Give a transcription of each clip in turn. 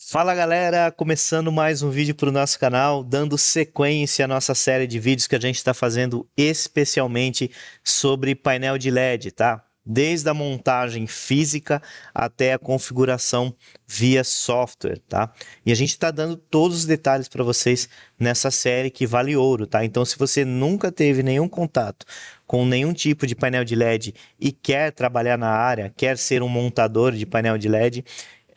Fala galera, começando mais um vídeo para o nosso canal, dando sequência à nossa série de vídeos que a gente está fazendo especialmente sobre painel de LED, tá? Desde a montagem física até a configuração via software, tá? E a gente está dando todos os detalhes para vocês nessa série que vale ouro, tá? Então, se você nunca teve nenhum contato com nenhum tipo de painel de LED e quer trabalhar na área, quer ser um montador de painel de LED,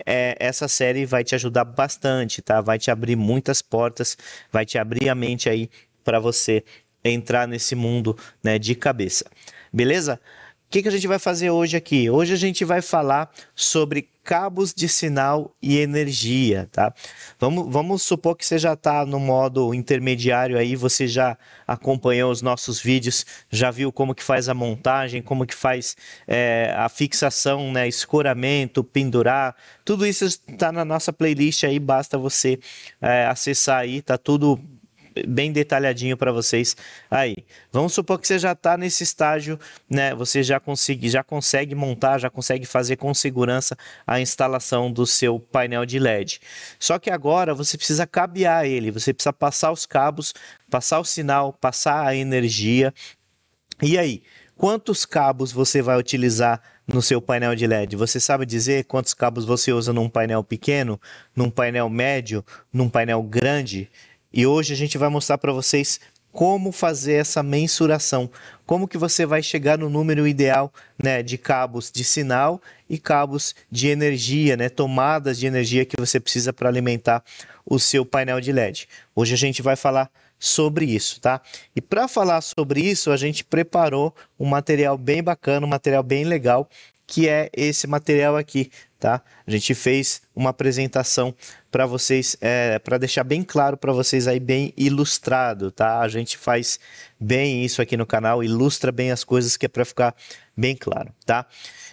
é, essa série vai te ajudar bastante, tá? Vai te abrir muitas portas, vai te abrir a mente aí para você entrar nesse mundo né, de cabeça. Beleza? que, que a gente vai fazer hoje aqui? Hoje a gente vai falar sobre cabos de sinal e energia, tá? Vamos, vamos supor que você já está no modo intermediário aí, você já acompanhou os nossos vídeos, já viu como que faz a montagem, como que faz é, a fixação, né, escoramento, pendurar, tudo isso está na nossa playlist aí, basta você é, acessar aí, tá tudo bem detalhadinho para vocês aí. Vamos supor que você já está nesse estágio, né? Você já consegue, já consegue montar, já consegue fazer com segurança a instalação do seu painel de LED. Só que agora você precisa cabear ele, você precisa passar os cabos, passar o sinal, passar a energia. E aí, quantos cabos você vai utilizar no seu painel de LED? Você sabe dizer quantos cabos você usa num painel pequeno, num painel médio, num painel grande? E hoje a gente vai mostrar para vocês como fazer essa mensuração, como que você vai chegar no número ideal né, de cabos de sinal e cabos de energia, né, tomadas de energia que você precisa para alimentar o seu painel de LED. Hoje a gente vai falar sobre isso, tá? E para falar sobre isso, a gente preparou um material bem bacana, um material bem legal que é esse material aqui, tá? A gente fez uma apresentação para vocês, é, para deixar bem claro para vocês aí, bem ilustrado, tá? A gente faz bem isso aqui no canal, ilustra bem as coisas que é para ficar bem claro, tá?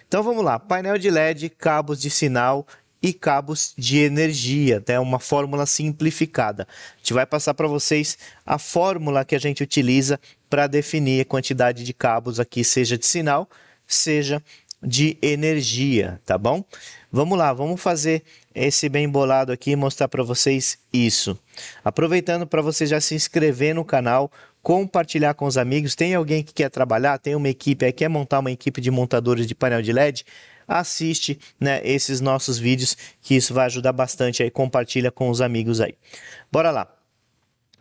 Então vamos lá, painel de LED, cabos de sinal e cabos de energia, até tá? uma fórmula simplificada. A gente vai passar para vocês a fórmula que a gente utiliza para definir a quantidade de cabos aqui, seja de sinal, seja de energia, tá bom? Vamos lá, vamos fazer esse bem bolado aqui e mostrar para vocês isso. Aproveitando para você já se inscrever no canal, compartilhar com os amigos. Tem alguém que quer trabalhar, tem uma equipe aí, quer montar uma equipe de montadores de painel de LED? Assiste né, esses nossos vídeos que isso vai ajudar bastante aí, compartilha com os amigos aí. Bora lá!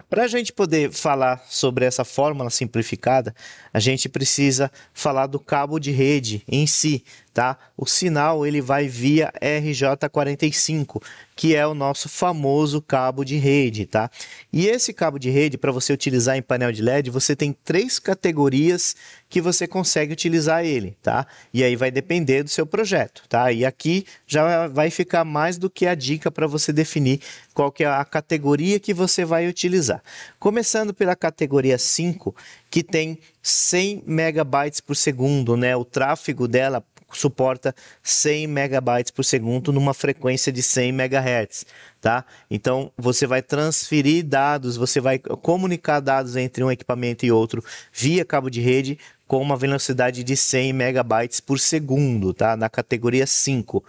Para a gente poder falar sobre essa fórmula simplificada, a gente precisa falar do cabo de rede em si, tá? O sinal ele vai via RJ45, que é o nosso famoso cabo de rede, tá? E esse cabo de rede, para você utilizar em painel de LED, você tem três categorias que você consegue utilizar ele, tá? E aí vai depender do seu projeto, tá? E aqui já vai ficar mais do que a dica para você definir qual que é a categoria que você vai utilizar. Começando pela categoria 5, que tem 100 megabytes por segundo, né? O tráfego dela suporta 100 megabytes por segundo numa frequência de 100 megahertz, tá? Então você vai transferir dados, você vai comunicar dados entre um equipamento e outro via cabo de rede com uma velocidade de 100 megabytes por segundo, tá? Na categoria 5.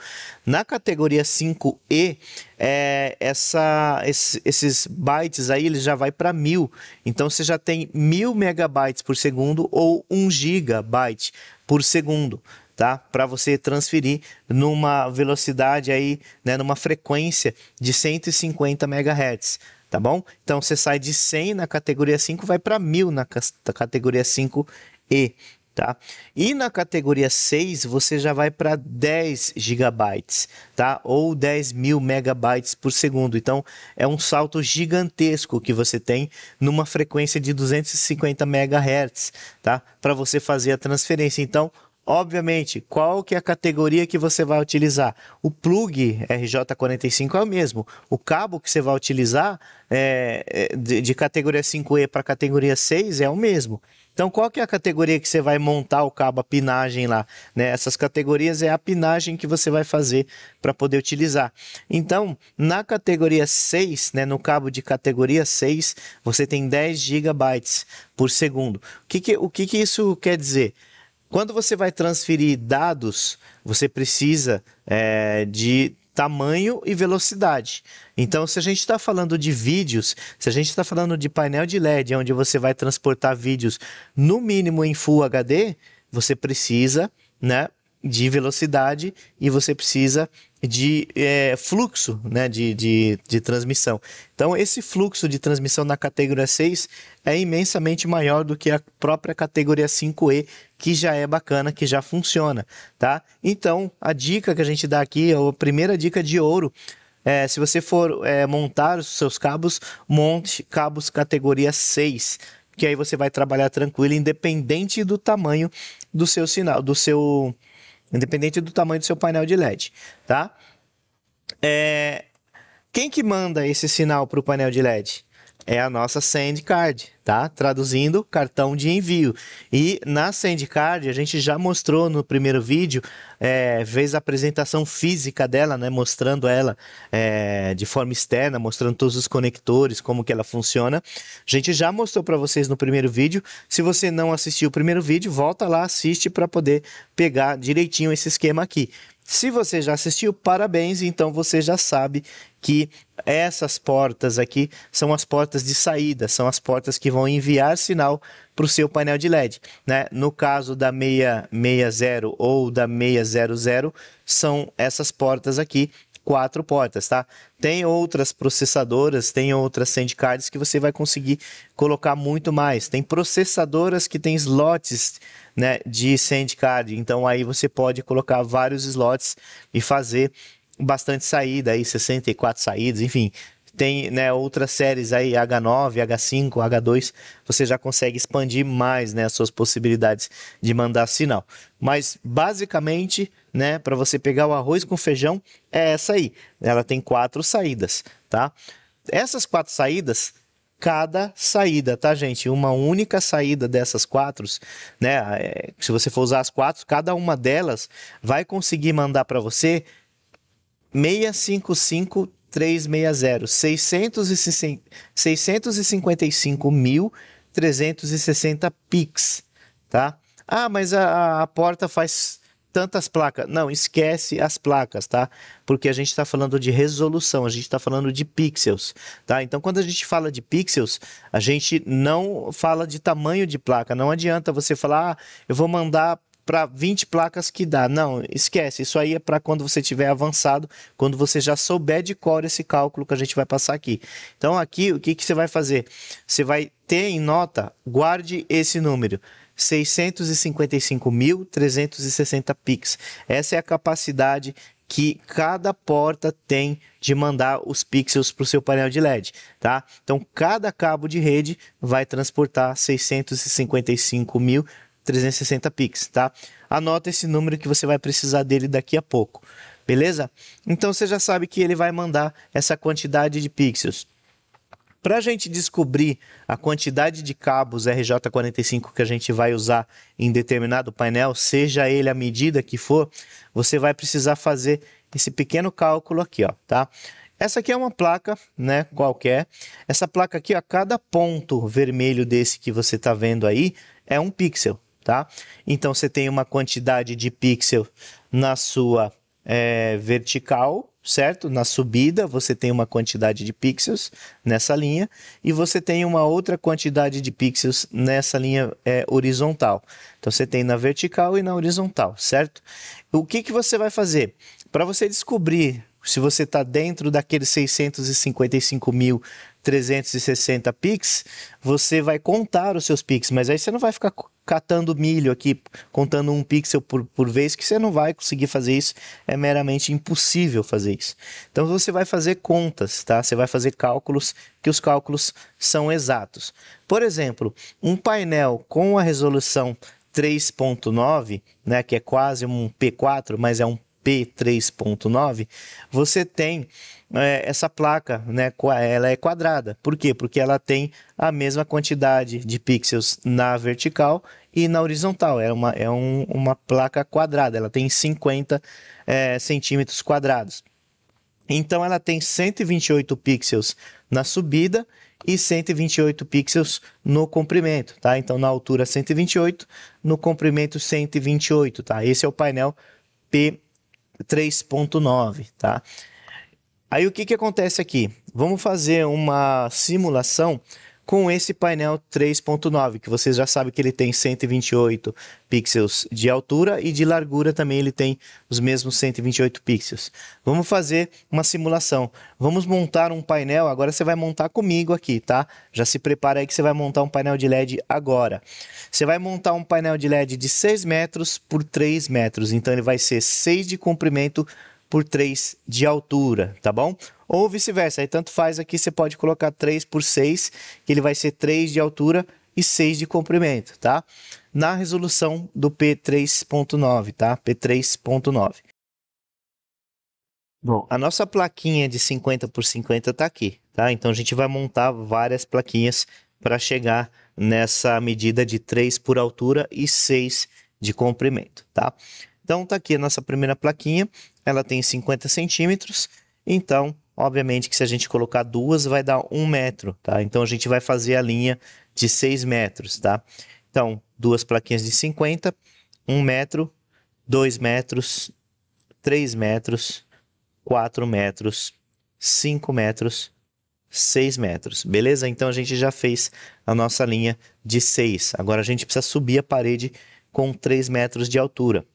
Na categoria 5e, é, essa, esse, esses bytes aí ele já vai para mil. Então você já tem mil megabytes por segundo ou 1 um gigabyte por segundo tá? Para você transferir numa velocidade aí, né, numa frequência de 150 MHz, tá bom? Então você sai de 100 na categoria 5, vai para 1000 na categoria 5E, tá? E na categoria 6 você já vai para 10 GB, tá? Ou 10 mil megabytes por segundo. Então é um salto gigantesco que você tem numa frequência de 250 MHz, tá? Para você fazer a transferência. Então Obviamente, qual que é a categoria que você vai utilizar? O plug RJ45 é o mesmo. O cabo que você vai utilizar é, é de, de categoria 5E para categoria 6 é o mesmo. Então, qual que é a categoria que você vai montar o cabo, a pinagem lá? Né? Essas categorias é a pinagem que você vai fazer para poder utilizar. Então, na categoria 6, né, no cabo de categoria 6, você tem 10 GB por segundo. O que, que o que, que isso quer dizer? Quando você vai transferir dados, você precisa é, de tamanho e velocidade. Então, se a gente está falando de vídeos, se a gente está falando de painel de LED, onde você vai transportar vídeos no mínimo em Full HD, você precisa né, de velocidade e você precisa de é, fluxo né, de, de, de, transmissão. Então, esse fluxo de transmissão na categoria 6 é imensamente maior do que a própria categoria 5E, que já é bacana, que já funciona. tá? Então, a dica que a gente dá aqui, a primeira dica de ouro, é, se você for é, montar os seus cabos, monte cabos categoria 6, que aí você vai trabalhar tranquilo, independente do tamanho do seu sinal, do seu Independente do tamanho do seu painel de LED, tá? É... Quem que manda esse sinal para o painel de LED? é a nossa Send Card, tá? Traduzindo, cartão de envio. E na Send Card, a gente já mostrou no primeiro vídeo, é, fez a apresentação física dela, né? Mostrando ela é, de forma externa, mostrando todos os conectores, como que ela funciona. A gente já mostrou para vocês no primeiro vídeo. Se você não assistiu o primeiro vídeo, volta lá, assiste para poder pegar direitinho esse esquema aqui. Se você já assistiu, parabéns, então você já sabe que essas portas aqui são as portas de saída, são as portas que vão enviar sinal para o seu painel de LED. Né? No caso da 660 ou da 600, são essas portas aqui, quatro portas, tá? Tem outras processadoras, tem outras sandcards que você vai conseguir colocar muito mais. Tem processadoras que tem slots né, de sandcard, então aí você pode colocar vários slots e fazer bastante saída aí, 64 saídas, enfim. Tem né, outras séries aí, H9, H5, H2, você já consegue expandir mais né, as suas possibilidades de mandar sinal. Mas basicamente, né, para você pegar o arroz com feijão, é essa aí. Ela tem quatro saídas, tá? Essas quatro saídas cada saída, tá, gente? Uma única saída dessas quatro, né? É, se você for usar as quatro, cada uma delas vai conseguir mandar para você 655 360 655.360 PIX, tá? Ah, mas a, a porta faz tantas placas. Não, esquece as placas, tá? Porque a gente está falando de resolução, a gente está falando de pixels, tá? Então, quando a gente fala de pixels, a gente não fala de tamanho de placa. Não adianta você falar, ah, eu vou mandar para 20 placas que dá. Não, esquece. Isso aí é para quando você tiver avançado, quando você já souber de cor esse cálculo que a gente vai passar aqui. Então, aqui, o que, que você vai fazer? Você vai ter em nota, guarde esse número. 655.360 pixels Essa é a capacidade que cada porta tem de mandar os pixels para o seu painel de LED, tá? Então, cada cabo de rede vai transportar mil 360 Pix, tá? Anota esse número que você vai precisar dele daqui a pouco, beleza? Então você já sabe que ele vai mandar essa quantidade de pixels. Para a gente descobrir a quantidade de cabos RJ45 que a gente vai usar em determinado painel, seja ele a medida que for, você vai precisar fazer esse pequeno cálculo aqui, ó, tá? Essa aqui é uma placa, né, qualquer. Essa placa aqui, ó, cada ponto vermelho desse que você está vendo aí é um pixel, tá? Então você tem uma quantidade de pixel na sua é, vertical, certo? Na subida você tem uma quantidade de pixels nessa linha e você tem uma outra quantidade de pixels nessa linha é, horizontal. Então você tem na vertical e na horizontal, certo? O que, que você vai fazer? Para você descobrir se você está dentro daqueles 655 mil 360 Pix, você vai contar os seus pixels, mas aí você não vai ficar catando milho aqui, contando um pixel por, por vez, que você não vai conseguir fazer isso, é meramente impossível fazer isso. Então você vai fazer contas, tá? Você vai fazer cálculos, que os cálculos são exatos. Por exemplo, um painel com a resolução 3.9, né, que é quase um P4, mas é um P3.9, você tem é, essa placa, né, ela é quadrada. Por quê? Porque ela tem a mesma quantidade de pixels na vertical e na horizontal. É uma, é um, uma placa quadrada, ela tem 50 é, centímetros quadrados. Então ela tem 128 pixels na subida e 128 pixels no comprimento, tá? Então na altura 128, no comprimento 128, tá? Esse é o painel P 3.9, tá? Aí o que, que acontece aqui? Vamos fazer uma simulação com esse painel 3.9, que vocês já sabem que ele tem 128 pixels de altura e de largura também ele tem os mesmos 128 pixels. Vamos fazer uma simulação. Vamos montar um painel, agora você vai montar comigo aqui, tá? Já se prepara aí que você vai montar um painel de LED agora. Você vai montar um painel de LED de 6 metros por 3 metros, então ele vai ser 6 de comprimento por 3 de altura, tá bom? ou vice-versa. Aí tanto faz aqui, você pode colocar 3 por 6, que ele vai ser 3 de altura e 6 de comprimento, tá? Na resolução do P3.9, tá? P3.9. Bom, a nossa plaquinha de 50 por 50 tá aqui, tá? Então a gente vai montar várias plaquinhas para chegar nessa medida de 3 por altura e 6 de comprimento, tá? Então tá aqui a nossa primeira plaquinha, ela tem 50 centímetros, então Obviamente que se a gente colocar duas, vai dar um metro, tá? Então a gente vai fazer a linha de 6 metros, tá? Então, duas plaquinhas de 50, 1 um metro, 2 metros, 3 metros, 4 metros, 5 metros, 6 metros, beleza? Então a gente já fez a nossa linha de 6. Agora a gente precisa subir a parede com 3 metros de altura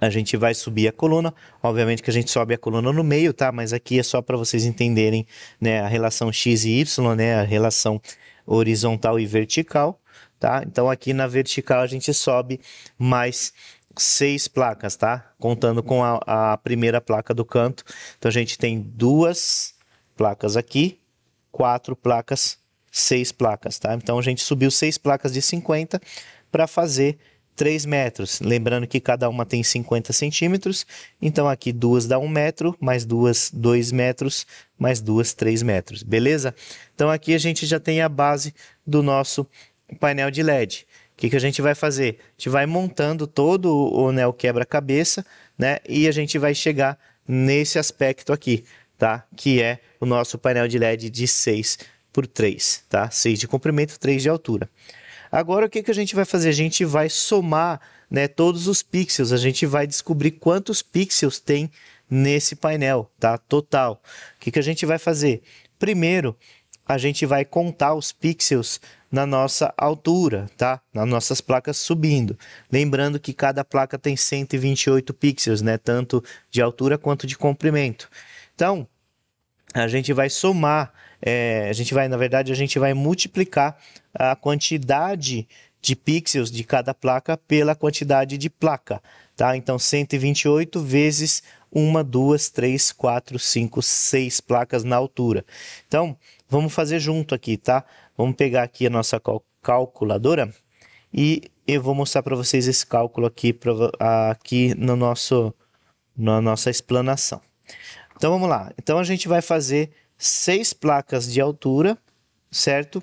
a gente vai subir a coluna. Obviamente que a gente sobe a coluna no meio, tá? Mas aqui é só para vocês entenderem né, a relação x e y, né? A relação horizontal e vertical, tá? Então aqui na vertical a gente sobe mais seis placas, tá? Contando com a, a primeira placa do canto. Então a gente tem duas placas aqui, quatro placas, seis placas, tá? Então a gente subiu seis placas de 50 para fazer 3 metros. Lembrando que cada uma tem 50 centímetros, então aqui duas dá 1 metro, mais duas, 2 metros, mais duas, 3 metros, beleza? Então aqui a gente já tem a base do nosso painel de LED. O que, que a gente vai fazer? A gente vai montando todo o anel quebra-cabeça, né? E a gente vai chegar nesse aspecto aqui, tá? Que é o nosso painel de LED de 6 por 3, tá? 6 de comprimento, 3 de altura. Agora o que, que a gente vai fazer? A gente vai somar né, todos os pixels, a gente vai descobrir quantos pixels tem nesse painel, tá? Total. O que, que a gente vai fazer? Primeiro, a gente vai contar os pixels na nossa altura, tá? Nas nossas placas subindo. Lembrando que cada placa tem 128 pixels, né? Tanto de altura quanto de comprimento. Então, a gente vai somar é, a gente vai, na verdade, a gente vai multiplicar a quantidade de pixels de cada placa pela quantidade de placa, tá? Então 128 vezes uma, duas, três, quatro, cinco, seis placas na altura. Então vamos fazer junto aqui, tá? Vamos pegar aqui a nossa calculadora e eu vou mostrar para vocês esse cálculo aqui, aqui no nosso na nossa explanação. Então vamos lá. Então a gente vai fazer 6 placas de altura, certo?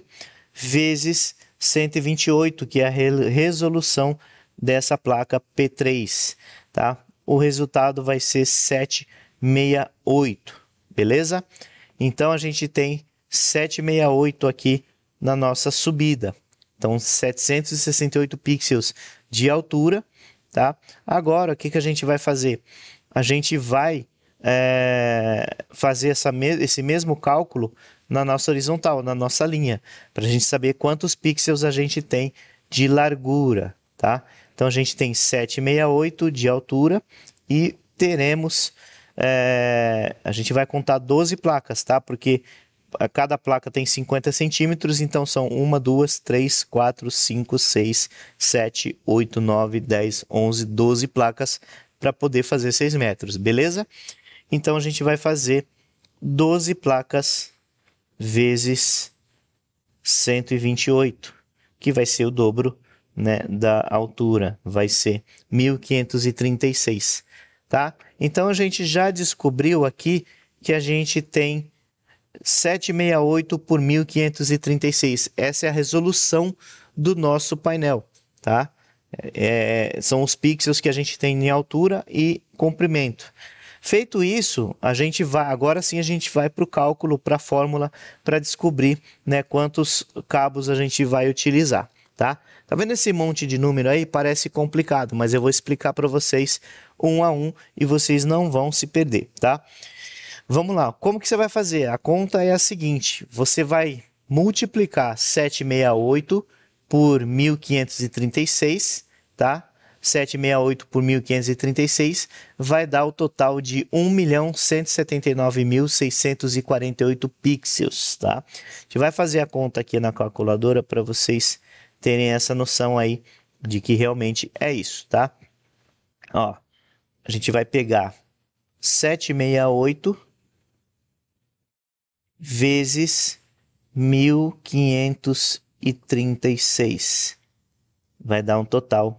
Vezes 128, que é a resolução dessa placa P3, tá? O resultado vai ser 768, beleza? Então a gente tem 768 aqui na nossa subida. Então 768 pixels de altura, tá? Agora o que que a gente vai fazer? A gente vai é, fazer essa me esse mesmo cálculo na nossa horizontal, na nossa linha, para a gente saber quantos pixels a gente tem de largura, tá? Então a gente tem 768 de altura e teremos, é, a gente vai contar 12 placas, tá? Porque cada placa tem 50 centímetros, então são 1, 2, 3, 4, 5, 6, 7, 8, 9, 10, 11, 12 placas para poder fazer 6 metros, beleza? Então a gente vai fazer 12 placas vezes 128, que vai ser o dobro né, da altura, vai ser 1536, tá? Então a gente já descobriu aqui que a gente tem 768 por 1536. Essa é a resolução do nosso painel, tá? É, é, são os pixels que a gente tem em altura e comprimento. Feito isso, a gente vai agora sim a gente vai para o cálculo, para a fórmula, para descobrir né, quantos cabos a gente vai utilizar. Tá? tá vendo esse monte de número aí? Parece complicado, mas eu vou explicar para vocês um a um e vocês não vão se perder, tá? Vamos lá, como que você vai fazer? A conta é a seguinte, você vai multiplicar 768 por 1536, tá? 768 por 1.536 vai dar o total de 1.179.648 pixels, tá? A gente vai fazer a conta aqui na calculadora para vocês terem essa noção aí de que realmente é isso, tá? Ó, a gente vai pegar 768 vezes 1536. Vai dar um total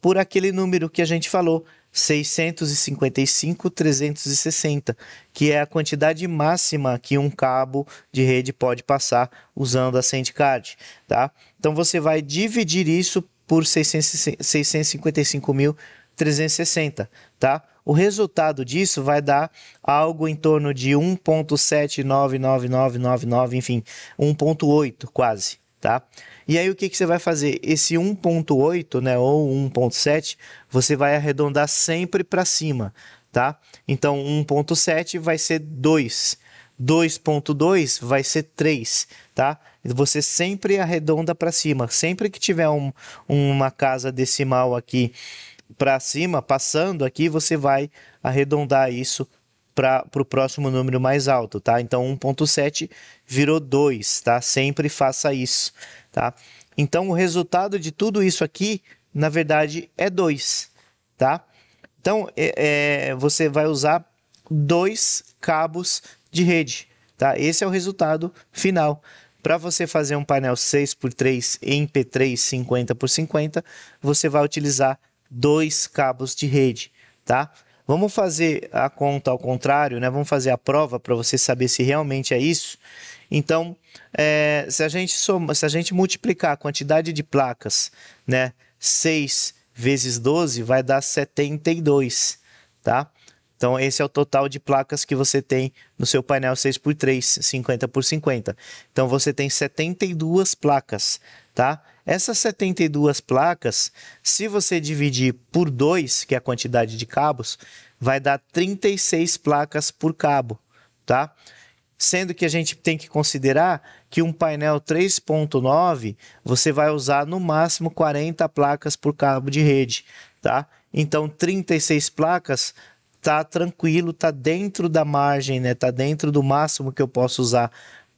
por aquele número que a gente falou, 655 360, que é a quantidade máxima que um cabo de rede pode passar usando a SendCard, tá? Então você vai dividir isso por 655.360, tá? O resultado disso vai dar algo em torno de 1.799999, enfim, 1.8 quase, tá? E aí o que, que você vai fazer? Esse 1.8, né, ou 1.7, você vai arredondar sempre para cima, tá? Então 1.7 vai ser 2. 2.2 vai ser 3, tá? Você sempre arredonda para cima. Sempre que tiver um, uma casa decimal aqui para cima, passando aqui, você vai arredondar isso para o próximo número mais alto, tá? Então 1.7 virou 2, tá? Sempre faça isso tá? Então o resultado de tudo isso aqui, na verdade, é 2, tá? Então é, é, você vai usar dois cabos de rede, tá? Esse é o resultado final. Para você fazer um painel 6x3 em P3 50x50, você vai utilizar dois cabos de rede, tá? Vamos fazer a conta ao contrário, né? Vamos fazer a prova para você saber se realmente é isso. Então, é, se, a gente soma, se a gente multiplicar a quantidade de placas, né? 6 vezes 12 vai dar 72, tá? Então, esse é o total de placas que você tem no seu painel 6x3, 50 por 50. Então, você tem 72 placas, tá? Essas 72 placas, se você dividir por 2, que é a quantidade de cabos, vai dar 36 placas por cabo, tá? Sendo que a gente tem que considerar que um painel 3.9, você vai usar no máximo 40 placas por cabo de rede, tá? Então, 36 placas tá tranquilo, tá dentro da margem, né? Tá dentro do máximo que eu posso usar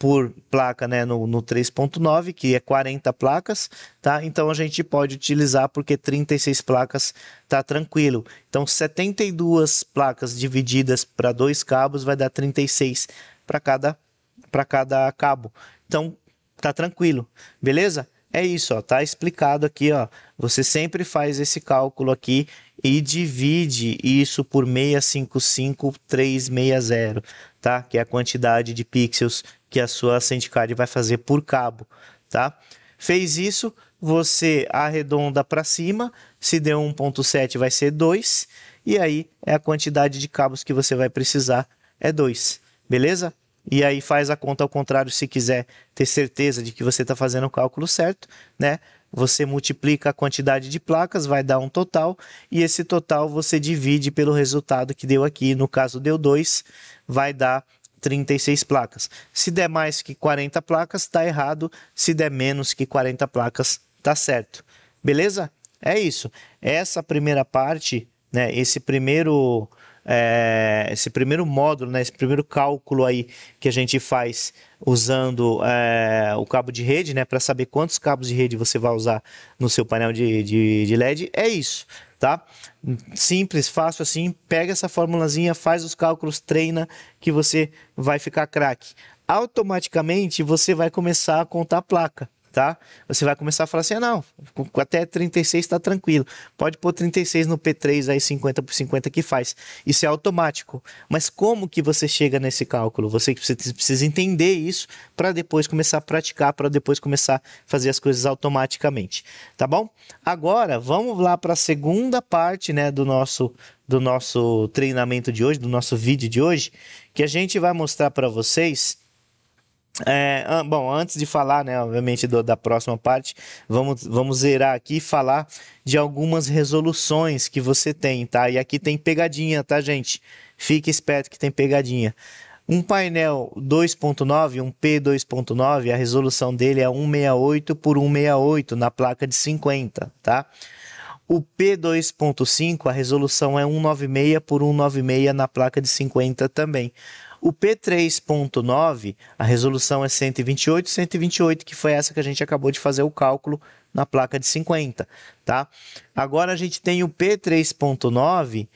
por placa né, no, no 3.9, que é 40 placas, tá? Então a gente pode utilizar porque 36 placas tá tranquilo. Então 72 placas divididas para dois cabos vai dar 36 para cada para cada cabo. Então tá tranquilo, beleza? É isso, ó, tá explicado aqui, ó. Você sempre faz esse cálculo aqui e divide isso por 655360, tá? Que é a quantidade de pixels que a sua Sendicare vai fazer por cabo, tá? Fez isso, você arredonda para cima, se deu 1.7 vai ser 2, e aí é a quantidade de cabos que você vai precisar é 2, beleza? E aí faz a conta ao contrário se quiser ter certeza de que você está fazendo o cálculo certo, né? Você multiplica a quantidade de placas, vai dar um total, e esse total você divide pelo resultado que deu aqui, no caso deu 2, vai dar 36 placas. Se der mais que 40 placas, está errado. Se der menos que 40 placas, está certo. Beleza? É isso. Essa primeira parte, né, esse primeiro é, esse primeiro módulo, né, esse primeiro cálculo aí que a gente faz usando é, o cabo de rede, né, para saber quantos cabos de rede você vai usar no seu painel de, de, de LED, é isso tá? Simples, fácil assim, pega essa formulazinha, faz os cálculos, treina que você vai ficar craque. Automaticamente você vai começar a contar a placa tá? Você vai começar a falar assim: ah, não, até 36 está tranquilo. Pode pôr 36 no P3, aí 50 por 50 que faz. Isso é automático. Mas como que você chega nesse cálculo? Você precisa entender isso para depois começar a praticar, para depois começar a fazer as coisas automaticamente, tá bom? Agora, vamos lá para a segunda parte, né, do nosso do nosso treinamento de hoje, do nosso vídeo de hoje, que a gente vai mostrar para vocês é, bom, antes de falar, né, obviamente, do, da próxima parte, vamos, vamos zerar aqui e falar de algumas resoluções que você tem, tá? E aqui tem pegadinha, tá, gente? Fique esperto que tem pegadinha. Um painel 2.9, um P2.9, a resolução dele é 168 por 168 na placa de 50, tá? O P2.5, a resolução é 196 por 196 na placa de 50 também. O P3.9, a resolução é 128, 128, que foi essa que a gente acabou de fazer o cálculo na placa de 50, tá? Agora a gente tem o P3.9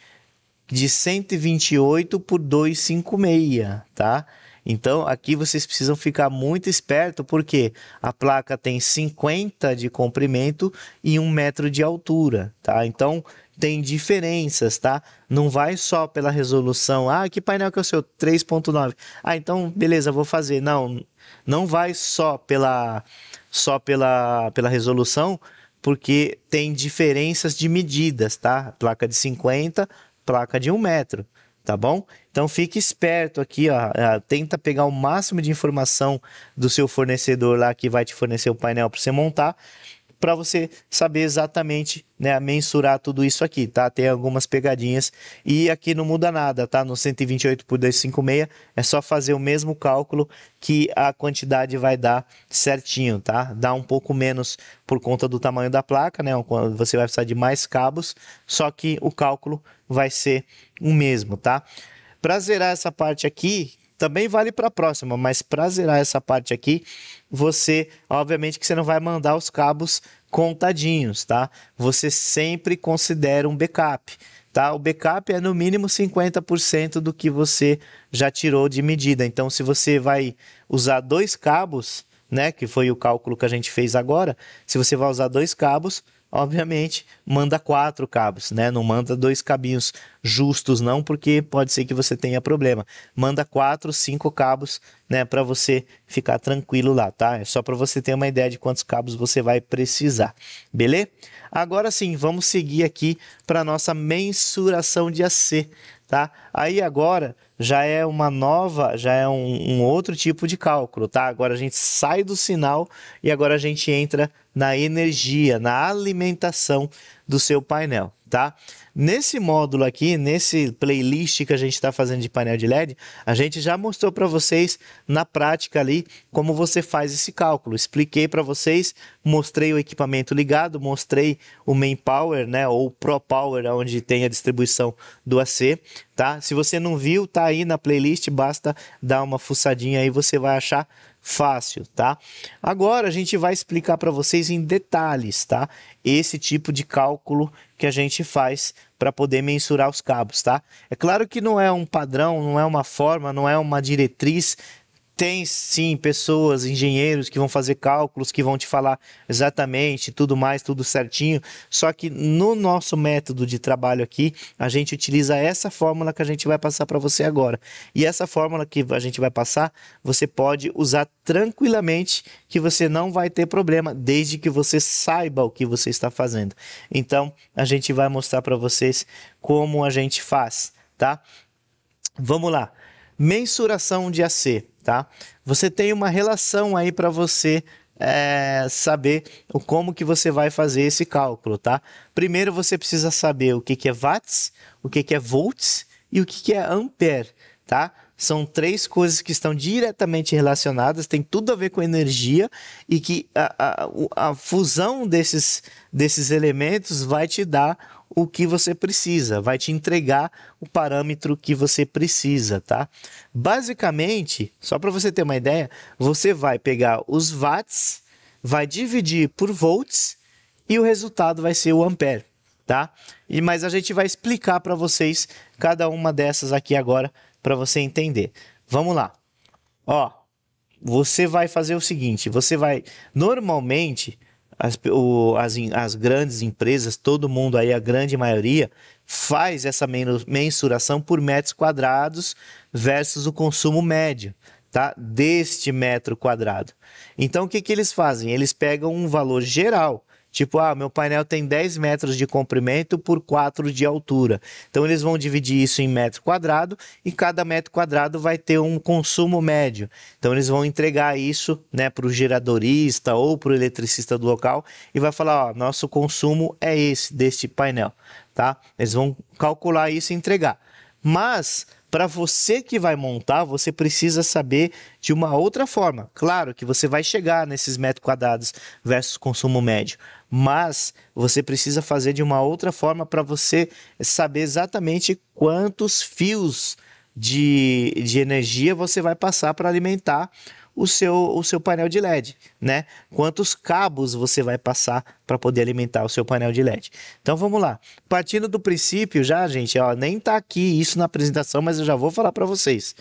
de 128 por 256, tá? Então, aqui vocês precisam ficar muito esperto, porque a placa tem 50 de comprimento e 1 metro de altura, tá? Então, tem diferenças, tá? Não vai só pela resolução. Ah, que painel que é o seu? 3.9. Ah, então beleza, vou fazer. Não, não vai só pela só pela pela resolução, porque tem diferenças de medidas, tá? Placa de 50, placa de 1 metro, tá bom? Então fique esperto aqui, ó, ah, tenta pegar o máximo de informação do seu fornecedor lá que vai te fornecer o painel para você montar para você saber exatamente, né, mensurar tudo isso aqui, tá? Tem algumas pegadinhas e aqui não muda nada, tá? No 128 por 256 é só fazer o mesmo cálculo que a quantidade vai dar certinho, tá? Dá um pouco menos por conta do tamanho da placa, né? Você vai precisar de mais cabos, só que o cálculo vai ser o mesmo, tá? Para zerar essa parte aqui, também vale para a próxima, mas para zerar essa parte aqui, você, obviamente que você não vai mandar os cabos contadinhos, tá? Você sempre considera um backup, tá? O backup é no mínimo 50% do que você já tirou de medida. Então, se você vai usar dois cabos, né, que foi o cálculo que a gente fez agora, se você vai usar dois cabos, obviamente, manda quatro cabos, né? Não manda dois cabinhos justos, não, porque pode ser que você tenha problema. Manda quatro, cinco cabos, né? Para você ficar tranquilo lá, tá? É só para você ter uma ideia de quantos cabos você vai precisar, beleza? Agora sim, vamos seguir aqui para nossa mensuração de AC, tá? Aí agora já é uma nova, já é um, um, outro tipo de cálculo, tá? Agora a gente sai do sinal e agora a gente entra na energia, na alimentação do seu painel tá? Nesse módulo aqui, nesse playlist que a gente está fazendo de painel de LED, a gente já mostrou para vocês na prática ali como você faz esse cálculo. Expliquei para vocês, mostrei o equipamento ligado, mostrei o main power, né, ou pro power, onde tem a distribuição do AC, tá? Se você não viu, tá aí na playlist, basta dar uma fuçadinha aí, você vai achar fácil, tá? Agora a gente vai explicar para vocês em detalhes, tá? Esse tipo de cálculo que a gente faz para poder mensurar os cabos, tá? É claro que não é um padrão, não é uma forma, não é uma diretriz tem sim pessoas, engenheiros que vão fazer cálculos, que vão te falar exatamente tudo mais, tudo certinho. Só que no nosso método de trabalho aqui, a gente utiliza essa fórmula que a gente vai passar para você agora. E essa fórmula que a gente vai passar, você pode usar tranquilamente, que você não vai ter problema, desde que você saiba o que você está fazendo. Então, a gente vai mostrar para vocês como a gente faz, tá? Vamos lá. Mensuração de AC tá? Você tem uma relação aí para você é, saber como que você vai fazer esse cálculo, tá? Primeiro você precisa saber o que, que é watts, o que, que é volts e o que, que é ampere, tá? São três coisas que estão diretamente relacionadas, tem tudo a ver com energia e que a, a, a fusão desses, desses elementos vai te dar o que você precisa, vai te entregar o parâmetro que você precisa, tá? Basicamente, só para você ter uma ideia, você vai pegar os watts, vai dividir por volts e o resultado vai ser o ampere, tá? E mas a gente vai explicar para vocês cada uma dessas aqui agora para você entender. Vamos lá. Ó, você vai fazer o seguinte, você vai normalmente as, o, as, as grandes empresas, todo mundo aí, a grande maioria, faz essa mensuração por metros quadrados versus o consumo médio. Tá? Deste metro quadrado. Então, o que, que eles fazem? Eles pegam um valor geral, Tipo, ah, meu painel tem 10 metros de comprimento por 4 de altura. Então eles vão dividir isso em metro quadrado e cada metro quadrado vai ter um consumo médio. Então eles vão entregar isso né, para o geradorista ou para o eletricista do local e vai falar: ó, nosso consumo é esse deste painel. Tá? Eles vão calcular isso e entregar. Mas para você que vai montar, você precisa saber de uma outra forma. Claro que você vai chegar nesses metros quadrados versus consumo médio, mas você precisa fazer de uma outra forma para você saber exatamente quantos fios de, de energia você vai passar para alimentar o seu, o seu painel de LED, né? Quantos cabos você vai passar para poder alimentar o seu painel de LED. Então vamos lá. Partindo do princípio já, gente, ó, nem tá aqui isso na apresentação, mas eu já vou falar para vocês.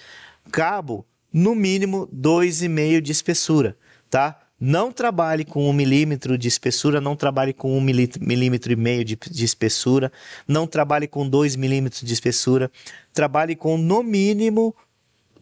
Cabo, no mínimo 2,5 de espessura, tá? Não trabalhe com 1 um milímetro de espessura, não trabalhe com 1 um milímetro e meio de, de espessura, não trabalhe com 2 milímetros de espessura, trabalhe com no mínimo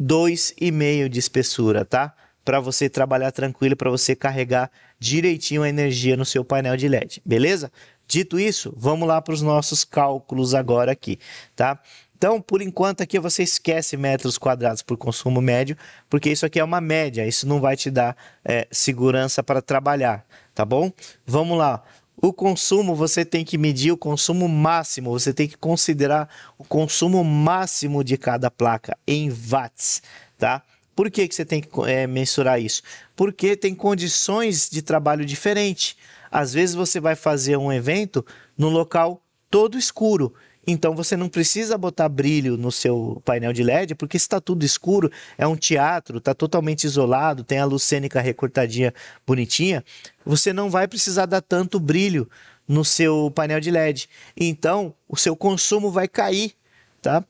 2,5 de espessura, tá? para você trabalhar tranquilo, para você carregar direitinho a energia no seu painel de LED, beleza? Dito isso, vamos lá para os nossos cálculos agora aqui, tá? Então, por enquanto aqui você esquece metros quadrados por consumo médio, porque isso aqui é uma média, isso não vai te dar é, segurança para trabalhar, tá bom? Vamos lá. O consumo você tem que medir o consumo máximo, você tem que considerar o consumo máximo de cada placa em watts, tá? Por que, que você tem que é, mensurar isso? Porque tem condições de trabalho diferente. Às vezes você vai fazer um evento no local todo escuro. Então você não precisa botar brilho no seu painel de LED, porque está tudo escuro, é um teatro, está totalmente isolado, tem a luz cênica recortadinha bonitinha. Você não vai precisar dar tanto brilho no seu painel de LED. Então o seu consumo vai cair, tá?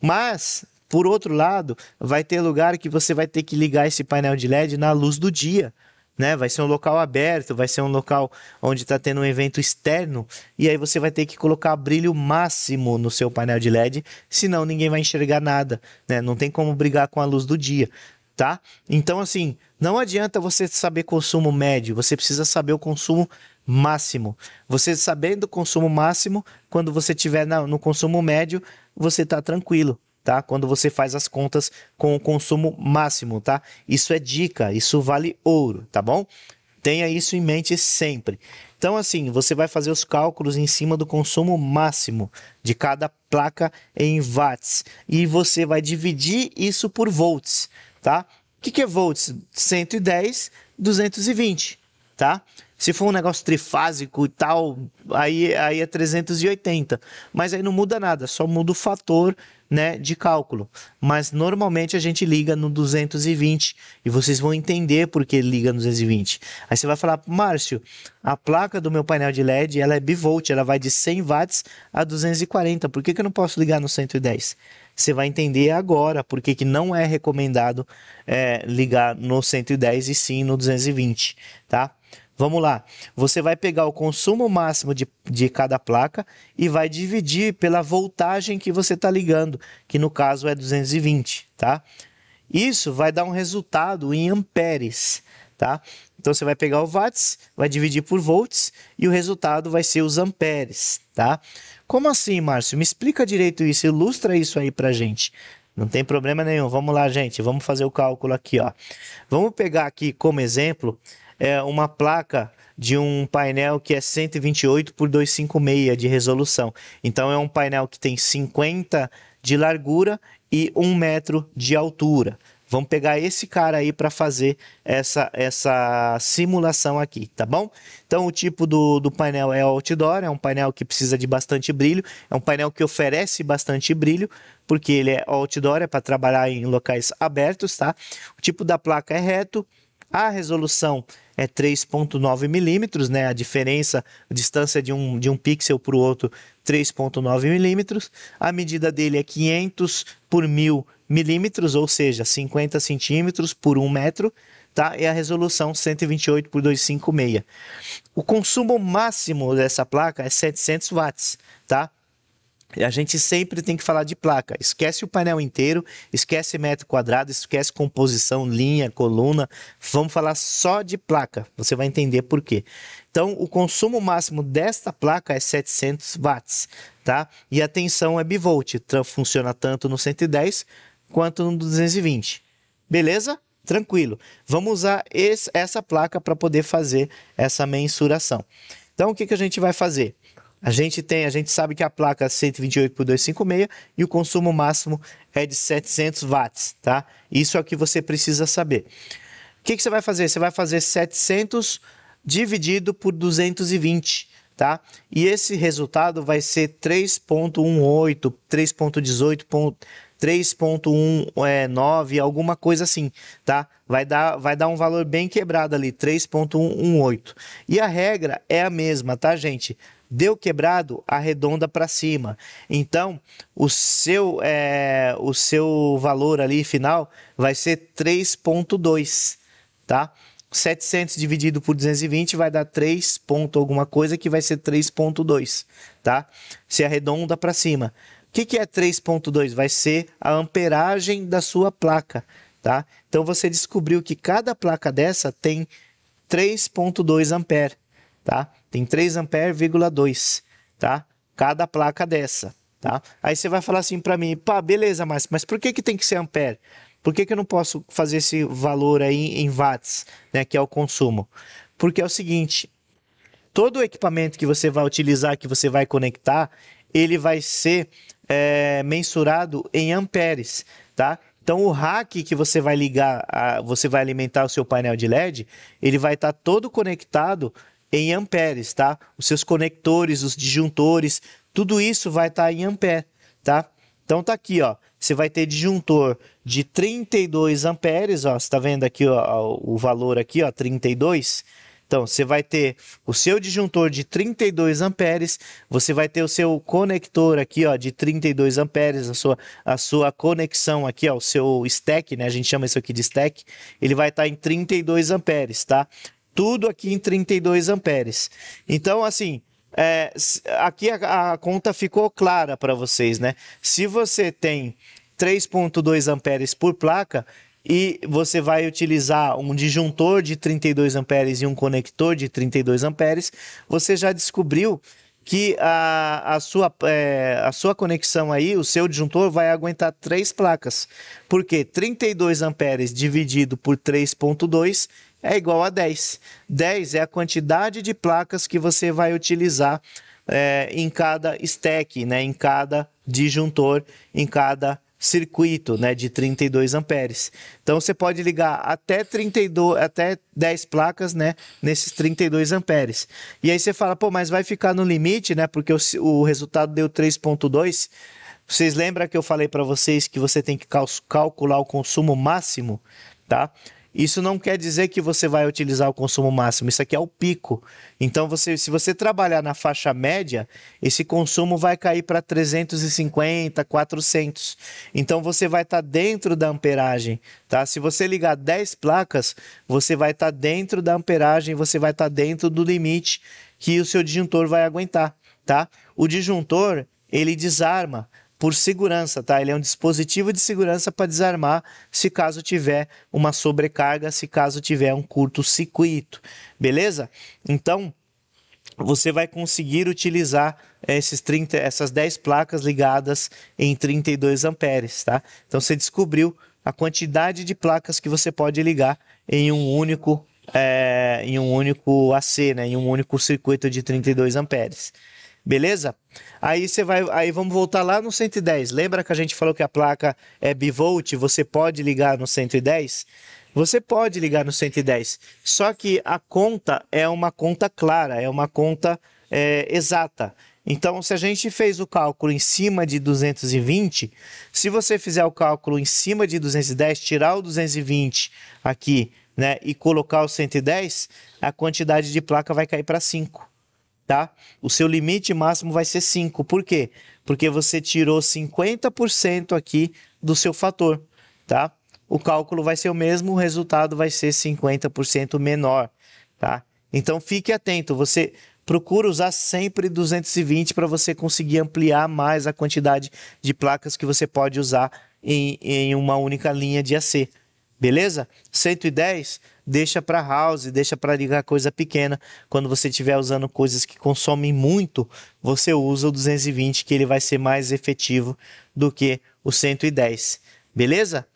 Mas por outro lado, vai ter lugar que você vai ter que ligar esse painel de LED na luz do dia. Né? Vai ser um local aberto, vai ser um local onde está tendo um evento externo, e aí você vai ter que colocar brilho máximo no seu painel de LED, senão ninguém vai enxergar nada, né? Não tem como brigar com a luz do dia, tá? Então, assim, não adianta você saber consumo médio, você precisa saber o consumo máximo. Você sabendo o consumo máximo, quando você estiver no consumo médio, você está tranquilo tá? Quando você faz as contas com o consumo máximo, tá? Isso é dica, isso vale ouro, tá bom? Tenha isso em mente sempre. Então, assim, você vai fazer os cálculos em cima do consumo máximo de cada placa em watts e você vai dividir isso por volts, tá? O que, que é volts? 110, 220, tá? Se for um negócio trifásico e tal, aí, aí é 380. Mas aí não muda nada, só muda o fator né, de cálculo. Mas normalmente a gente liga no 220 e vocês vão entender por que liga no 220. Aí você vai falar, Márcio, a placa do meu painel de LED ela é bivolt, ela vai de 100 watts a 240. Por que, que eu não posso ligar no 110? Você vai entender agora por que, que não é recomendado é, ligar no 110 e sim no 220, tá? Vamos lá. Você vai pegar o consumo máximo de, de cada placa e vai dividir pela voltagem que você está ligando, que no caso é 220, tá? Isso vai dar um resultado em amperes, tá? Então você vai pegar o watts, vai dividir por volts e o resultado vai ser os amperes, tá? Como assim, Márcio? Me explica direito isso, ilustra isso aí pra gente. Não tem problema nenhum. Vamos lá, gente. Vamos fazer o cálculo aqui, ó. Vamos pegar aqui como exemplo é, uma placa de um painel que é 128 por 256 de resolução. Então é um painel que tem 50 de largura e 1 metro de altura. Vamos pegar esse cara aí para fazer essa, essa simulação aqui, tá bom? Então, o tipo do, do painel é outdoor, é um painel que precisa de bastante brilho, é um painel que oferece bastante brilho, porque ele é outdoor, é para trabalhar em locais abertos, tá? O tipo da placa é reto, a resolução é 3.9 milímetros, né? A diferença, a distância de um, de um pixel para o outro, 3.9 milímetros. A medida dele é 500 por 1000 milímetros, ou seja, 50 centímetros por 1 metro, tá? E a resolução 128 por 256. O consumo máximo dessa placa é 700 watts, tá? a gente sempre tem que falar de placa. Esquece o painel inteiro, esquece metro quadrado, esquece composição, linha, coluna. Vamos falar só de placa. Você vai entender por quê. Então, o consumo máximo desta placa é 700 watts, tá? E a tensão é bivolt, funciona tanto no 110 quanto no 220. Beleza? Tranquilo. Vamos usar esse, essa placa para poder fazer essa mensuração. Então, o que, que a gente vai fazer? A gente tem, a gente sabe que a placa é 128 por 256 e o consumo máximo é de 700 watts, tá? Isso é o que você precisa saber. O que, que você vai fazer? Você vai fazer 700 dividido por 220, tá? E esse resultado vai ser 3.18, 3.18, 3.19, alguma coisa assim, tá? Vai dar, vai dar um valor bem quebrado ali, 3.18. E a regra é a mesma, tá, gente? Deu quebrado, arredonda para cima. Então, o seu, é, o seu valor ali final vai ser 3,2, tá? 700 dividido por 220 vai dar 3 ponto alguma coisa, que vai ser 3.2, tá? Se arredonda para cima. O que, que é 3.2? Vai ser a amperagem da sua placa, tá? Então, você descobriu que cada placa dessa tem 3.2 ampere, tá? Tem 3 a2 tá? Cada placa dessa, tá? Aí você vai falar assim para mim, pá, beleza, mas, mas por que, que tem que ser ampere? Por que, que eu não posso fazer esse valor aí em watts, né, que é o consumo? Porque é o seguinte, todo o equipamento que você vai utilizar, que você vai conectar, ele vai ser é, mensurado em amperes, tá? Então o rack que você vai ligar, a, você vai alimentar o seu painel de LED, ele vai estar tá todo conectado em amperes, tá? Os seus conectores, os disjuntores, tudo isso vai estar tá em ampere, tá? Então tá aqui, ó. Você vai ter disjuntor de 32 amperes, ó. Você tá vendo aqui ó, o valor aqui, ó, 32. Então, você vai ter o seu disjuntor de 32 amperes, você vai ter o seu conector aqui, ó, de 32 amperes, a sua, a sua conexão aqui, ó, o seu stack, né? A gente chama isso aqui de stack. Ele vai estar tá em 32 amperes, tá? tudo aqui em 32 amperes. Então, assim, é, aqui a, a conta ficou clara para vocês, né? Se você tem 3.2 amperes por placa, e você vai utilizar um disjuntor de 32 amperes e um conector de 32 amperes, você já descobriu que a, a, sua, é, a sua conexão aí, o seu disjuntor vai aguentar três placas, porque 32 amperes dividido por 3.2 é igual a 10. 10 é a quantidade de placas que você vai utilizar é, em cada stack, né, em cada disjuntor, em cada circuito né, de 32 amperes. Então você pode ligar até 32, até 10 placas né, nesses 32 amperes. E aí você fala, pô, mas vai ficar no limite, né? Porque o, o resultado deu 3.2. Vocês lembram que eu falei para vocês que você tem que calcular o consumo máximo, tá? Isso não quer dizer que você vai utilizar o consumo máximo, isso aqui é o pico. Então, você, se você trabalhar na faixa média, esse consumo vai cair para 350, 400. Então, você vai estar tá dentro da amperagem. Tá? Se você ligar 10 placas, você vai estar tá dentro da amperagem, você vai estar tá dentro do limite que o seu disjuntor vai aguentar. Tá? O disjuntor, ele desarma por segurança, tá? Ele é um dispositivo de segurança para desarmar se caso tiver uma sobrecarga, se caso tiver um curto-circuito, beleza? Então, você vai conseguir utilizar esses 30, essas 10 placas ligadas em 32 amperes, tá? Então, você descobriu a quantidade de placas que você pode ligar em um único é, em um único AC, né, em um único circuito de 32 amperes. Beleza? Aí você vai, aí vamos voltar lá no 110. Lembra que a gente falou que a placa é bivolt, você pode ligar no 110? Você pode ligar no 110, só que a conta é uma conta clara, é uma conta é, exata. Então, se a gente fez o cálculo em cima de 220, se você fizer o cálculo em cima de 210, tirar o 220 aqui né, e colocar o 110, a quantidade de placa vai cair para 5 tá? O seu limite máximo vai ser 5. Por quê? Porque você tirou 50% aqui do seu fator, tá? O cálculo vai ser o mesmo, o resultado vai ser 50% menor, tá? Então fique atento, você procura usar sempre 220 para você conseguir ampliar mais a quantidade de placas que você pode usar em, em uma única linha de AC. Beleza? 110 deixa para house, deixa para ligar coisa pequena. Quando você estiver usando coisas que consomem muito, você usa o 220 que ele vai ser mais efetivo do que o 110. Beleza?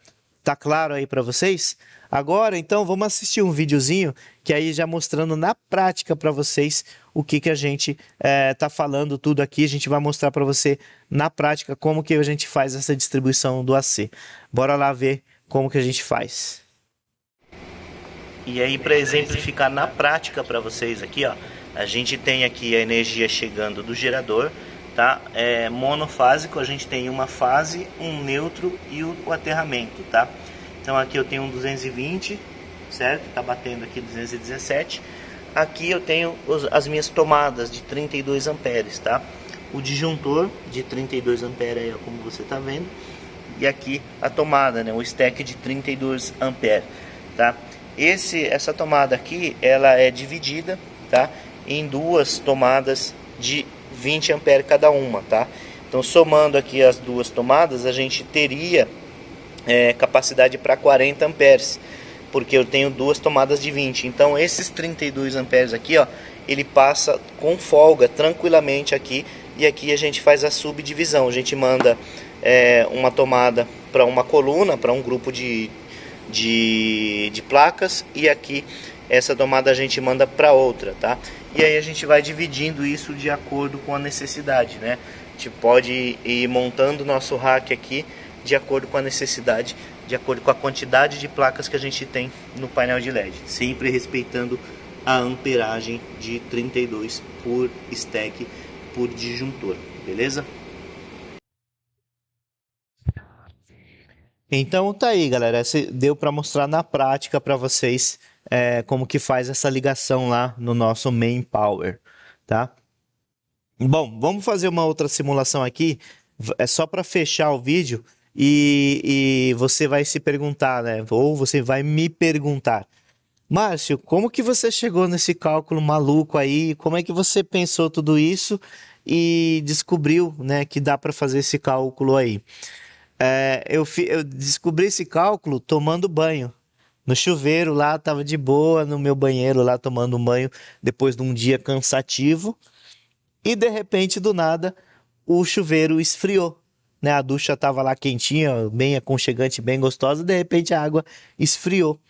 Tá claro aí para vocês? Agora, então, vamos assistir um videozinho que aí já mostrando na prática para vocês o que, que a gente é, tá falando tudo aqui. A gente vai mostrar para você na prática como que a gente faz essa distribuição do AC. Bora lá ver como que a gente faz. E aí para exemplificar na prática para vocês aqui, ó, a gente tem aqui a energia chegando do gerador, tá? É monofásico, a gente tem uma fase, um neutro e o aterramento, tá? Então aqui eu tenho um 220, certo? Tá batendo aqui 217. Aqui eu tenho as minhas tomadas de 32 amperes, tá? O disjuntor de 32 amperes aí, ó, como você tá vendo e aqui a tomada, né, o stack de 32 ampere, tá? Esse, essa tomada aqui, ela é dividida, tá? Em duas tomadas de 20 ampere cada uma, tá? Então somando aqui as duas tomadas, a gente teria é, capacidade para 40 amperes, porque eu tenho duas tomadas de 20. Então esses 32 amperes aqui, ó, ele passa com folga tranquilamente aqui e aqui a gente faz a subdivisão. A gente manda é, uma tomada para uma coluna, para um grupo de, de, de placas e aqui essa tomada a gente manda para outra, tá? E aí a gente vai dividindo isso de acordo com a necessidade, né? A gente pode ir montando nosso rack aqui de acordo com a necessidade, de acordo com a quantidade de placas que a gente tem no painel de LED, sempre respeitando a amperagem de 32 por stack por disjuntor, beleza? Então tá aí, galera. Deu para mostrar na prática para vocês é, como que faz essa ligação lá no nosso main power, tá? Bom, vamos fazer uma outra simulação aqui. É só para fechar o vídeo e, e você vai se perguntar, né? Ou você vai me perguntar. Márcio, como que você chegou nesse cálculo maluco aí? Como é que você pensou tudo isso e descobriu, né, que dá para fazer esse cálculo aí? É, eu, fi, eu descobri esse cálculo tomando banho. No chuveiro lá, tava de boa, no meu banheiro lá, tomando banho depois de um dia cansativo. E de repente, do nada, o chuveiro esfriou. Né? A ducha tava lá quentinha, bem aconchegante, bem gostosa. De repente, a água esfriou,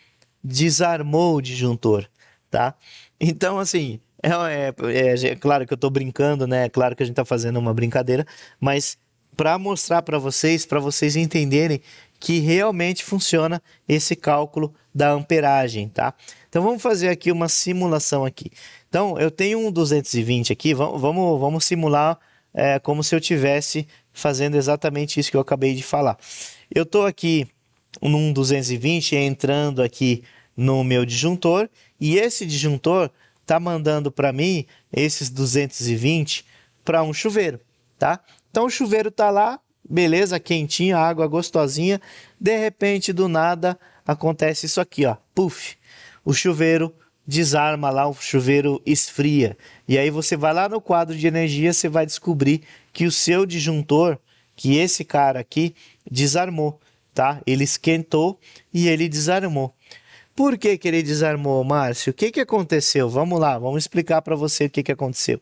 desarmou o disjuntor, tá? Então, assim, é, é, é, é, claro que eu tô brincando, né? É claro que a gente tá fazendo uma brincadeira, mas para mostrar para vocês, para vocês entenderem que realmente funciona esse cálculo da amperagem, tá? Então vamos fazer aqui uma simulação aqui. Então eu tenho um 220 aqui, vamos, vamos, vamos simular é, como se eu estivesse fazendo exatamente isso que eu acabei de falar. Eu estou aqui num 220 entrando aqui no meu disjuntor e esse disjuntor tá mandando para mim esses 220 para um chuveiro, tá? Então o chuveiro está lá, beleza, quentinha, água gostosinha. De repente, do nada, acontece isso aqui, ó. Puf! O chuveiro desarma lá, o chuveiro esfria. E aí você vai lá no quadro de energia, você vai descobrir que o seu disjuntor, que esse cara aqui, desarmou, tá? Ele esquentou e ele desarmou. Por que, que ele desarmou, Márcio? O que, que aconteceu? Vamos lá, vamos explicar para você o que, que aconteceu.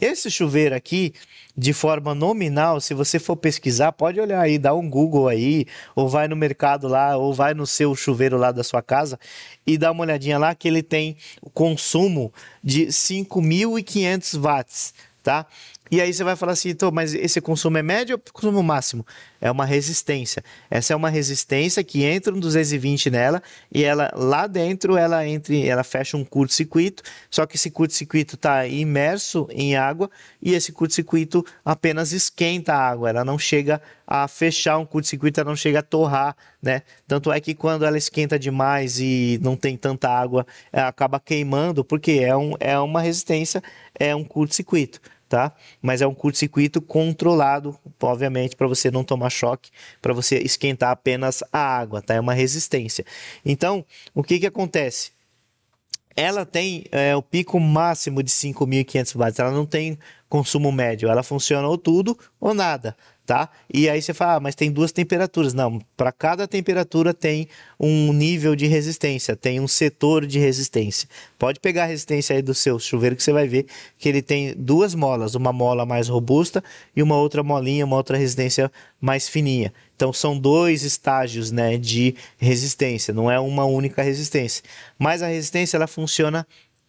Esse chuveiro aqui, de forma nominal, se você for pesquisar, pode olhar aí, dá um Google aí, ou vai no mercado lá, ou vai no seu chuveiro lá da sua casa e dá uma olhadinha lá que ele tem o consumo de 5.500 watts, tá? E aí você vai falar assim, então, mas esse consumo é médio ou consumo máximo? É uma resistência. Essa é uma resistência que entra um 220 nela e ela lá dentro ela entre, ela fecha um curto-circuito, só que esse curto-circuito está imerso em água e esse curto-circuito apenas esquenta a água, ela não chega a fechar um curto-circuito, ela não chega a torrar, né? Tanto é que quando ela esquenta demais e não tem tanta água, acaba queimando, porque é, um, é uma resistência, é um curto-circuito tá? Mas é um curto-circuito controlado, obviamente, para você não tomar choque, para você esquentar apenas a água, tá? É uma resistência. Então, o que que acontece? Ela tem é, o pico máximo de 5.500 watts, ela não tem consumo médio, ela funciona ou tudo ou nada tá? E aí você fala, ah, mas tem duas temperaturas. Não, para cada temperatura tem um nível de resistência, tem um setor de resistência. Pode pegar a resistência aí do seu chuveiro que você vai ver que ele tem duas molas, uma mola mais robusta e uma outra molinha, uma outra resistência mais fininha. Então são dois estágios, né, de resistência, não é uma única resistência. Mas a resistência ela funciona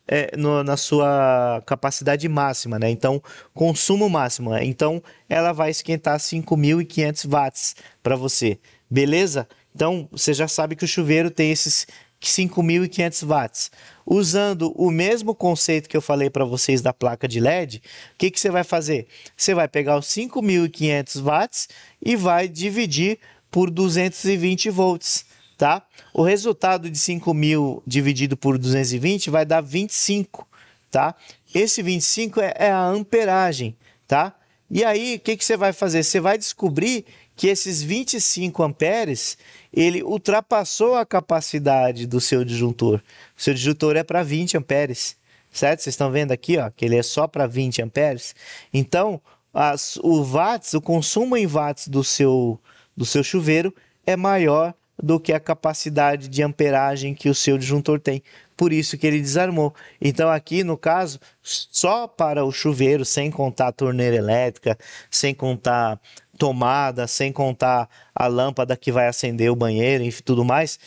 é, no, na sua capacidade máxima, né? Então, consumo máximo. Né? Então, ela vai esquentar 5.500 watts para você, beleza? Então, você já sabe que o chuveiro tem esses 5.500 watts. Usando o mesmo conceito que eu falei para vocês da placa de LED, o que, que você vai fazer? Você vai pegar os 5.500 watts e vai dividir por 220 volts tá? O resultado de 5 mil dividido por 220 vai dar 25, tá? Esse 25 é, é a amperagem, tá? E aí, o que, que você vai fazer? Você vai descobrir que esses 25 amperes, ele ultrapassou a capacidade do seu disjuntor. O seu disjuntor é para 20 amperes, certo? Vocês estão vendo aqui, ó, que ele é só para 20 amperes. Então, as, o watts, o consumo em watts do seu, do seu chuveiro é maior do que a capacidade de amperagem que o seu disjuntor tem. Por isso que ele desarmou. Então aqui, no caso, só para o chuveiro, sem contar a torneira elétrica, sem contar tomada, sem contar a lâmpada que vai acender o banheiro e tudo mais,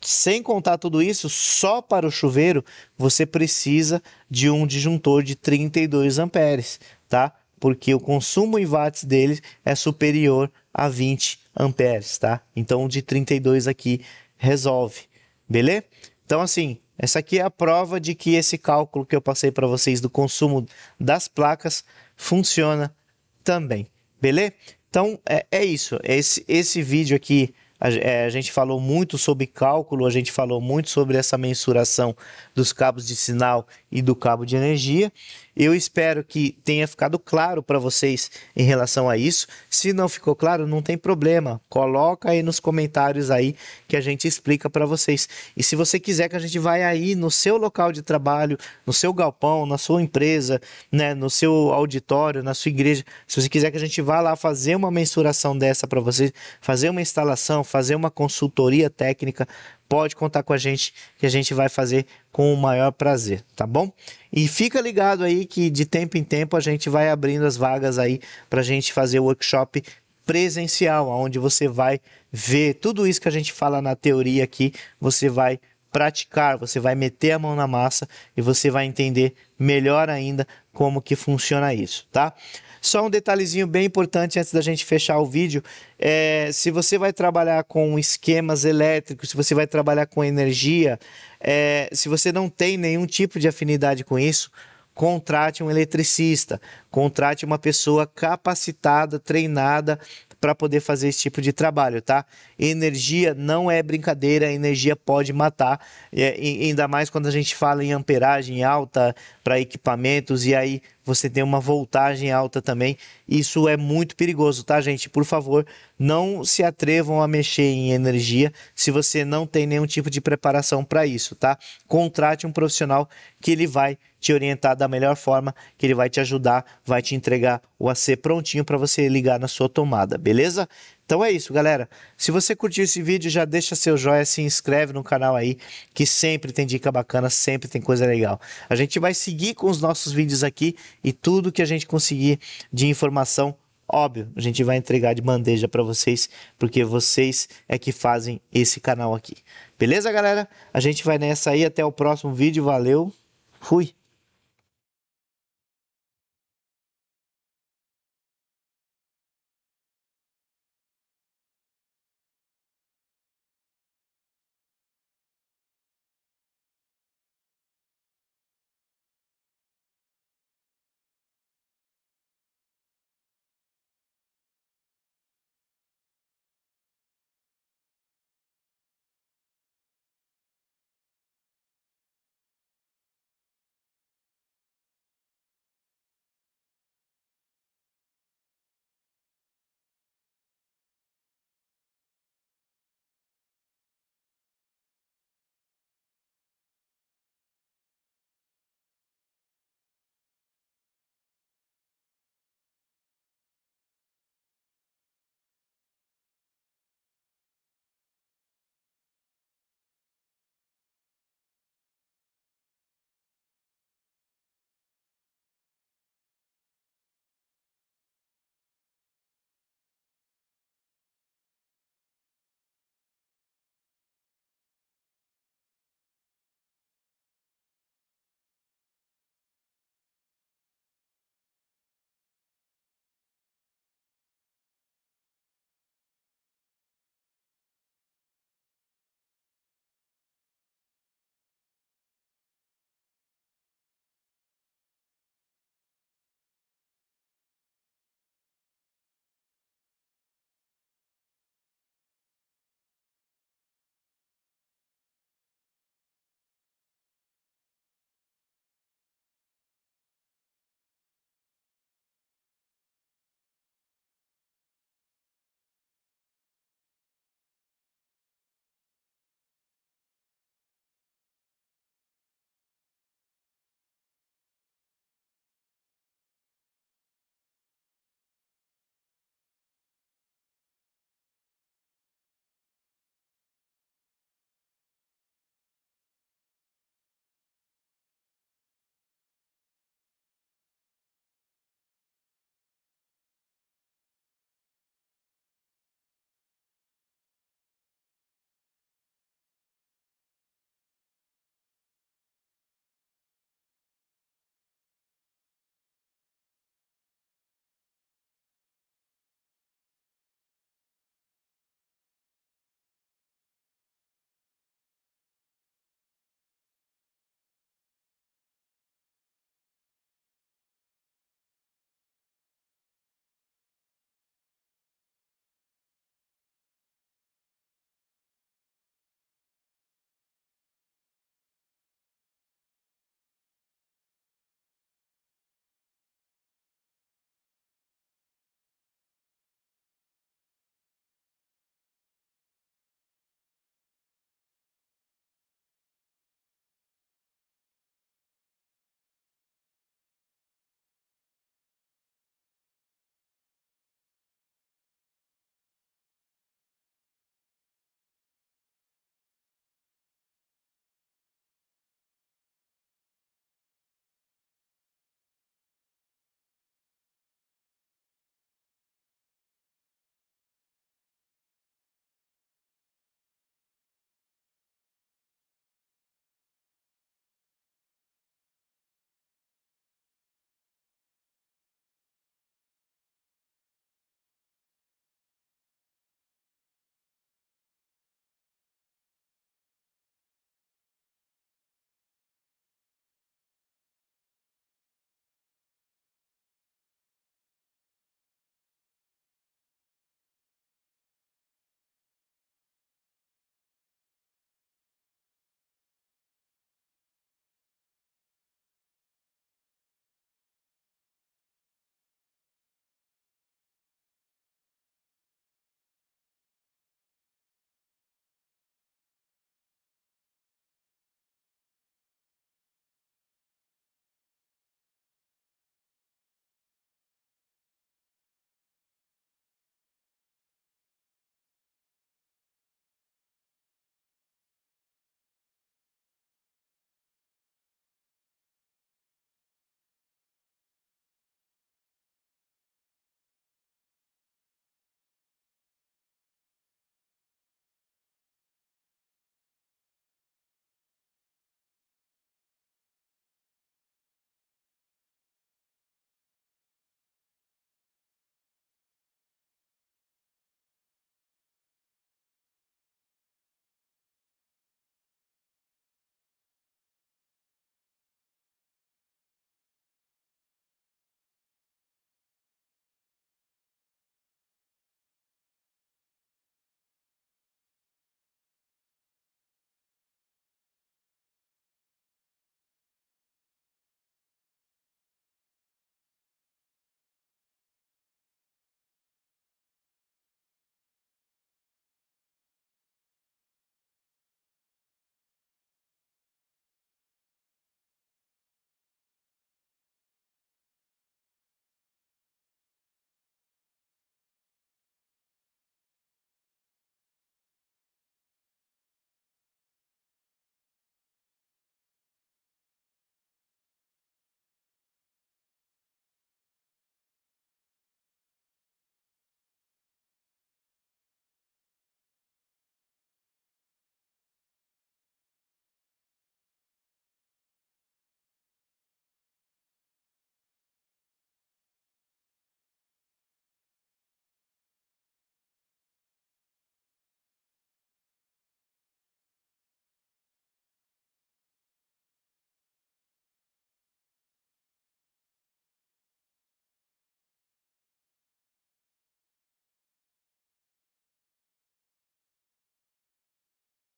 sem contar tudo isso, só para o chuveiro você precisa de um disjuntor de 32 amperes, tá? Porque o consumo em watts dele é superior a 20 amperes, tá? Então, de 32 aqui resolve, beleza? Então, assim, essa aqui é a prova de que esse cálculo que eu passei para vocês do consumo das placas funciona também, beleza? Então, é, é isso. Esse, esse vídeo aqui, a, é, a, gente falou muito sobre cálculo, a gente falou muito sobre essa mensuração dos cabos de sinal e do cabo de energia. Eu espero que tenha ficado claro para vocês em relação a isso. Se não ficou claro, não tem problema. Coloca aí nos comentários aí que a gente explica para vocês. E se você quiser que a gente vá aí no seu local de trabalho, no seu galpão, na sua empresa, né, no seu auditório, na sua igreja, se você quiser que a gente vá lá fazer uma mensuração dessa para vocês, fazer uma instalação, fazer uma consultoria técnica pode contar com a gente, que a gente vai fazer com o maior prazer, tá bom? E fica ligado aí que de tempo em tempo a gente vai abrindo as vagas aí para a gente fazer o workshop presencial, onde você vai ver tudo isso que a gente fala na teoria aqui, você vai praticar, você vai meter a mão na massa e você vai entender melhor ainda como que funciona isso, tá? Só um detalhezinho bem importante antes da gente fechar o vídeo, é, se você vai trabalhar com esquemas elétricos, se você vai trabalhar com energia, é, se você não tem nenhum tipo de afinidade com isso, contrate um eletricista, contrate uma pessoa capacitada, treinada para poder fazer esse tipo de trabalho, tá? Energia não é brincadeira, energia pode matar, é, ainda mais quando a gente fala em amperagem alta para equipamentos e aí você tem uma voltagem alta também. Isso é muito perigoso, tá, gente? Por favor, não se atrevam a mexer em energia se você não tem nenhum tipo de preparação para isso, tá? Contrate um profissional que ele vai te orientar da melhor forma, que ele vai te ajudar, vai te entregar o AC prontinho para você ligar na sua tomada, beleza? Então é isso, galera. Se você curtiu esse vídeo, já deixa seu joinha, se inscreve no canal aí, que sempre tem dica bacana, sempre tem coisa legal. A gente vai seguir com os nossos vídeos aqui e tudo que a gente conseguir de informação, óbvio, a gente vai entregar de bandeja para vocês, porque vocês é que fazem esse canal aqui. Beleza, galera? A gente vai nessa aí, até o próximo vídeo, valeu, fui!